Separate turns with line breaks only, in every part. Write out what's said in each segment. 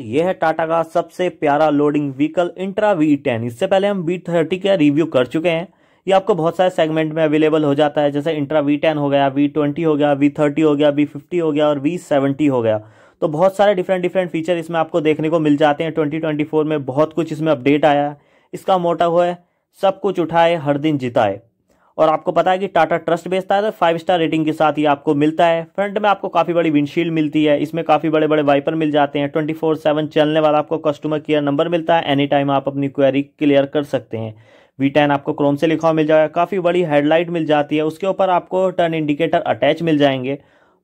यह है टाटा का सबसे प्यारा loading vehicle Intra V ten इससे पहले हम वी थर्टी का रिव्यू कर चुके हैं ये आपको बहुत सारे सेगमेंट में अवेलेबल हो जाता है जैसे इंट्रा वी टेन हो गया वी ट्वेंटी हो गया वी थर्टी हो गया वी फिफ्टी हो गया और वी सेवेंटी हो गया तो बहुत सारे डिफरेंट डिफरेंट फीचर इसमें आपको देखने को मिल जाते हैं ट्वेंटी ट्वेंटी फोर में बहुत कुछ इसमें अपडेट आया है इसका मोटा हुआ है सब कुछ उठाए हर दिन जिताए और आपको पता है कि टाटा ट्रस्ट बेचता है तो फाइव स्टार रेटिंग के साथ ही आपको मिलता है फ्रंट में आपको काफ़ी बड़ी विंडशील्ड मिलती है इसमें काफ़ी बड़े बड़े वाइपर मिल जाते हैं ट्वेंटी फोर सेवन चलने वाला आपको कस्टमर केयर नंबर मिलता है एनी टाइम आप अपनी क्वेरी क्लियर कर सकते हैं वी टेन आपको क्रोम से लिखा हुआ मिल जाएगा काफ़ी बड़ी हेडलाइट मिल जाती है उसके ऊपर आपको टर्न इंडिकेटर अटैच मिल जाएंगे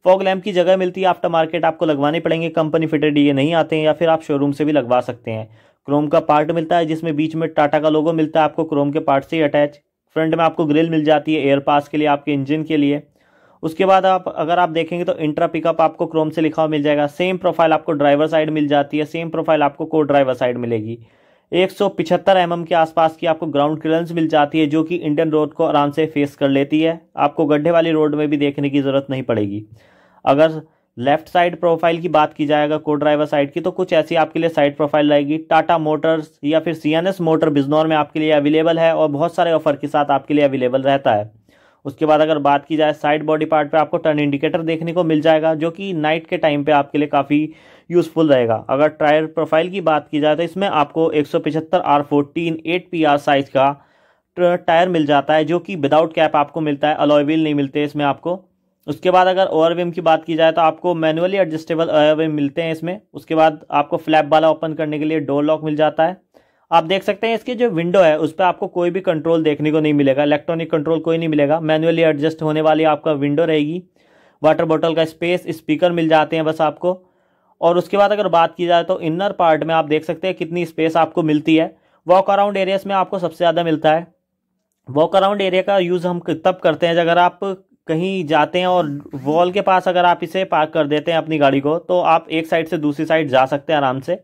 फॉग लैम्प की जगह मिलती है आफ्टर मार्केट आपको लगवाने पड़ेंगे कंपनी फिटेड ये नहीं आते हैं या फिर आप शोरूम से भी लगवा सकते हैं क्रोम का पार्ट मिलता है जिसमें बीच में टाटा का लोगो मिलता है आपको क्रोम के पार्ट से ही अटैच फ्रंट में आपको ग्रिल मिल जाती है एयर पास के लिए आपके इंजन के लिए उसके बाद आप अगर आप देखेंगे तो इंट्रा पिकअप आपको क्रोम से लिखा हुआ मिल जाएगा सेम प्रोफाइल आपको ड्राइवर साइड मिल जाती है सेम प्रोफाइल आपको को ड्राइवर साइड मिलेगी एक सौ mm के आसपास की आपको ग्राउंड क्लियरेंस मिल जाती है जो कि इंडियन रोड को आराम से फेस कर लेती है आपको गड्ढे वाली रोड में भी देखने की ज़रूरत नहीं पड़ेगी अगर लेफ्ट साइड प्रोफाइल की बात की जाएगा को ड्राइवर साइड की तो कुछ ऐसी आपके लिए साइड प्रोफाइल रहेगी टाटा मोटर्स या फिर सीएनएस मोटर बिजनौर में आपके लिए अवेलेबल है और बहुत सारे ऑफर के साथ आपके लिए अवेलेबल रहता है उसके बाद अगर बात की जाए साइड बॉडी पार्ट पे आपको टर्न इंडिकेटर देखने को मिल जाएगा जो कि नाइट के टाइम पे आपके लिए काफ़ी यूज़फुल रहेगा अगर टायर प्रोफाइल की बात की जाए तो इसमें आपको एक सौ पिछहत्तर R fourteen eight P R size का टायर मिल जाता है जो कि विदाउट कैप आपको मिलता है अलॉयविल नहीं मिलते इसमें आपको उसके बाद अगर ओवरविम की बात की जाए तो आपको मैनुअली एडजस्टेबल ओवरविम मिलते हैं इसमें उसके बाद आपको फ्लैप वाला ओपन करने के लिए डोर लॉक मिल जाता है आप देख सकते हैं इसकी जो विंडो है उस पर आपको कोई भी कंट्रोल देखने को नहीं मिलेगा इलेक्ट्रॉनिक कंट्रोल कोई नहीं मिलेगा मैनुअली एडजस्ट होने वाली आपका विंडो रहेगी वाटर बॉटल का स्पेस स्पीकर मिल जाते हैं बस आपको और उसके बाद अगर बात की जाए तो इनर पार्ट में आप देख सकते हैं कितनी स्पेस आपको मिलती है वॉक अराउंड एरियाज में आपको सबसे ज़्यादा मिलता है वॉक अराउंड एरिया का यूज़ हम तब करते हैं अगर आप कहीं जाते हैं और वॉल के पास अगर आप इसे पार्क कर देते हैं अपनी गाड़ी को तो आप एक साइड से दूसरी साइड जा सकते हैं आराम से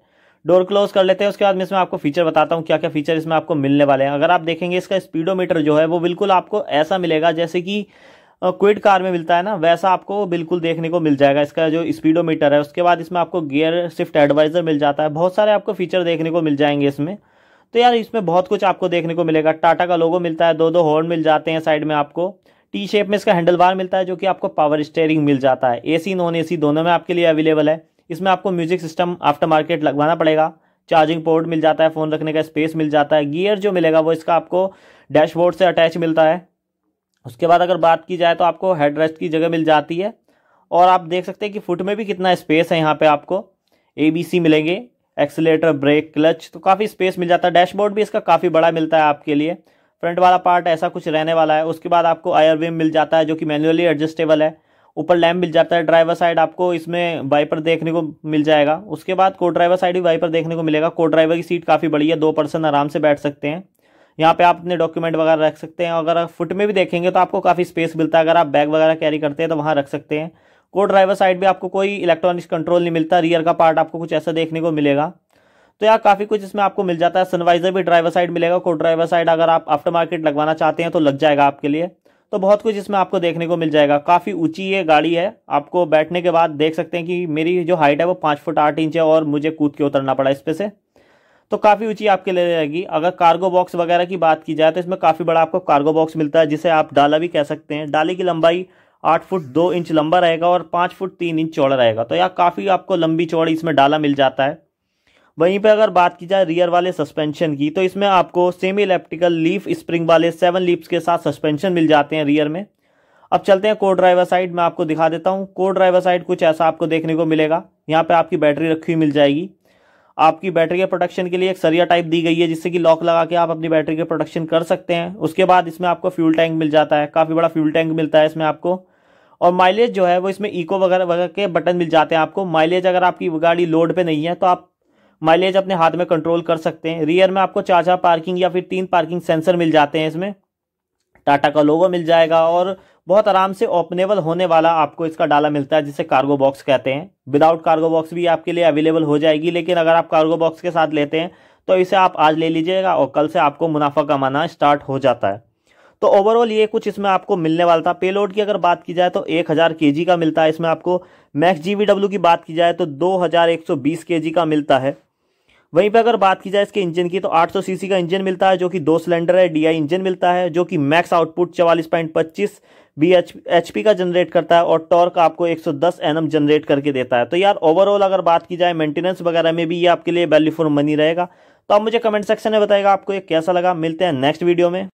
डोर क्लोज कर लेते हैं उसके बाद मैं इसमें आपको फीचर बताता हूँ क्या क्या फीचर इसमें आपको मिलने वाले हैं अगर आप देखेंगे इसका स्पीडोमीटर जो है वो बिल्कुल आपको ऐसा मिलेगा जैसे कि क्विड कार में मिलता है ना वैसा आपको बिल्कुल देखने को मिल जाएगा इसका जो स्पीडोमीटर है उसके बाद इसमें आपको गियर शिफ्ट एडवाइजर मिल जाता है बहुत सारे आपको फीचर देखने को मिल जाएंगे इसमें तो यार इसमें बहुत कुछ आपको देखने को मिलेगा टाटा का लोगो मिलता है दो दो हॉर्न मिल जाते हैं साइड में आपको टी शेप में इसका हैंडल बार मिलता है जो कि आपको पावर स्टेयरिंग मिल जाता है एसी नॉन एसी दोनों में आपके लिए अवेलेबल है इसमें आपको म्यूजिक सिस्टम आफ्टर मार्केट लगवाना पड़ेगा चार्जिंग पोर्ट मिल जाता है फ़ोन रखने का स्पेस मिल जाता है गियर जो मिलेगा वो इसका आपको डैशबोर्ड से अटैच मिलता है उसके बाद अगर बात की जाए तो आपको हेडरेस्ट की जगह मिल जाती है और आप देख सकते हैं कि फुट में भी कितना स्पेस है यहाँ पे आपको ए बी सी मिलेंगे एक्सीटर ब्रेक क्लच तो काफ़ी स्पेस मिल जाता है डैशबोर्ड भी इसका काफ़ी बड़ा मिलता है आपके लिए फ्रंट वाला पार्ट ऐसा कुछ रहने वाला है उसके बाद आपको आयर वेम मिल जाता है जो कि मैनुअली एडजस्टेबल है ऊपर लैम्प मिल जाता है ड्राइवर साइड आपको इसमें वाइपर देखने को मिल जाएगा उसके बाद को ड्राइवर साइड भी वाइपर देखने को मिलेगा को ड्राइवर की सीट काफ़ी बड़ी है दो पर्सन आराम से बैठ सकते हैं यहाँ पे आप अपने डॉक्यूमेंट वगैरह रख सकते हैं अगर आप फुट में भी देखेंगे तो आपको काफ़ी स्पेस मिलता है अगर आप बैग वगैरह कैरी करते हैं तो वहाँ रख सकते हैं को ड्राइवर साइड भी आपको कोई इलेक्ट्रॉनिक्स कंट्रोल नहीं मिलता रियर का पार्ट आपको कुछ ऐसा देखने को मिलेगा तो यार काफी कुछ इसमें आपको मिल जाता है सनवाइजर भी ड्राइवर साइड मिलेगा को ड्राइवर साइड अगर आप आफ्टर मार्केट लगवाना चाहते हैं तो लग जाएगा आपके लिए तो बहुत कुछ इसमें आपको देखने को मिल जाएगा काफ़ी ऊंची ये गाड़ी है आपको बैठने के बाद देख सकते हैं कि मेरी जो हाइट है वो पांच फुट आठ इंच है और मुझे कूद के उतरना पड़ा इस पे से तो काफ़ी ऊंची आपके लिए रहेगी अगर कार्गो बॉक्स वगैरह की बात की जाए तो इसमें काफ़ी बड़ा आपको कार्गो बॉक्स मिलता है जिसे आप डाला भी कह सकते हैं डाले की लंबाई आठ फुट दो इंच लंबा रहेगा और पांच फुट तीन इंच चौड़ा रहेगा तो यह काफ़ी आपको लंबी चौड़ी इसमें डाला मिल जाता है वहीं पर अगर बात की जाए रियर वाले सस्पेंशन की तो इसमें आपको सेमी इलेप्टिकल लीफ स्प्रिंग वाले सेवन लीप्स के साथ सस्पेंशन मिल जाते हैं रियर में अब चलते हैं को ड्राइवर साइड मैं आपको दिखा देता हूँ को ड्राइवर साइड कुछ ऐसा आपको देखने को मिलेगा यहाँ पे आपकी बैटरी रखी हुई मिल जाएगी आपकी बैटरी के प्रोडक्शन के लिए एक सरिया टाइप दी गई है जिससे कि लॉक लगा के आप अपनी बैटरी के प्रोडक्शन कर सकते हैं उसके बाद इसमें आपको फ्यूल टैंक मिल जाता है काफ़ी बड़ा फ्यूल टैंक मिलता है इसमें आपको और माइलेज जो है वो इसमें इको वगैरह वगैरह के बटन मिल जाते हैं आपको माइलेज अगर आपकी गाड़ी लोड पे नहीं है तो आप माइलेज अपने हाथ में कंट्रोल कर सकते हैं रियर में आपको चार चार पार्किंग या फिर तीन पार्किंग सेंसर मिल जाते हैं इसमें टाटा का लोगो मिल जाएगा और बहुत आराम से ओपनेबल होने वाला आपको इसका डाला मिलता है जिसे कार्गो बॉक्स कहते हैं विदाउट कार्गो बॉक्स भी आपके लिए अवेलेबल हो जाएगी लेकिन अगर आप कार्गो बॉक्स के साथ लेते हैं तो इसे आप आज ले लीजिएगा और कल से आपको मुनाफा कमाना स्टार्ट हो जाता है तो ओवरऑल ये कुछ इसमें आपको मिलने वाला था पेलोड की अगर बात की जाए तो एक हज़ार के का मिलता है इसमें आपको मैक्स जी की बात की जाए तो दो हज़ार एक सौ बीस का मिलता है वहीं पर अगर बात की जाए इसके इंजन की तो 800 सीसी का इंजन मिलता है जो कि दो सिलेंडर है डीआई इंजन मिलता है जो कि मैक्स आउटपुट चवालीस पॉइंट पच्चीस बी एच एचपी का जनरेट करता है और टॉर्क आपको 110 सौ एनएम जनरेट करके देता है तो यार ओवरऑल अगर बात की जाए मेंटेनेंस वगैरह में भी ये आपके लिए वैल्यू फॉर मनी रहेगा तो आप मुझे कमेंट सेक्शन में बताएगा आपको ये कैसा लगा मिलते हैं नेक्स्ट वीडियो में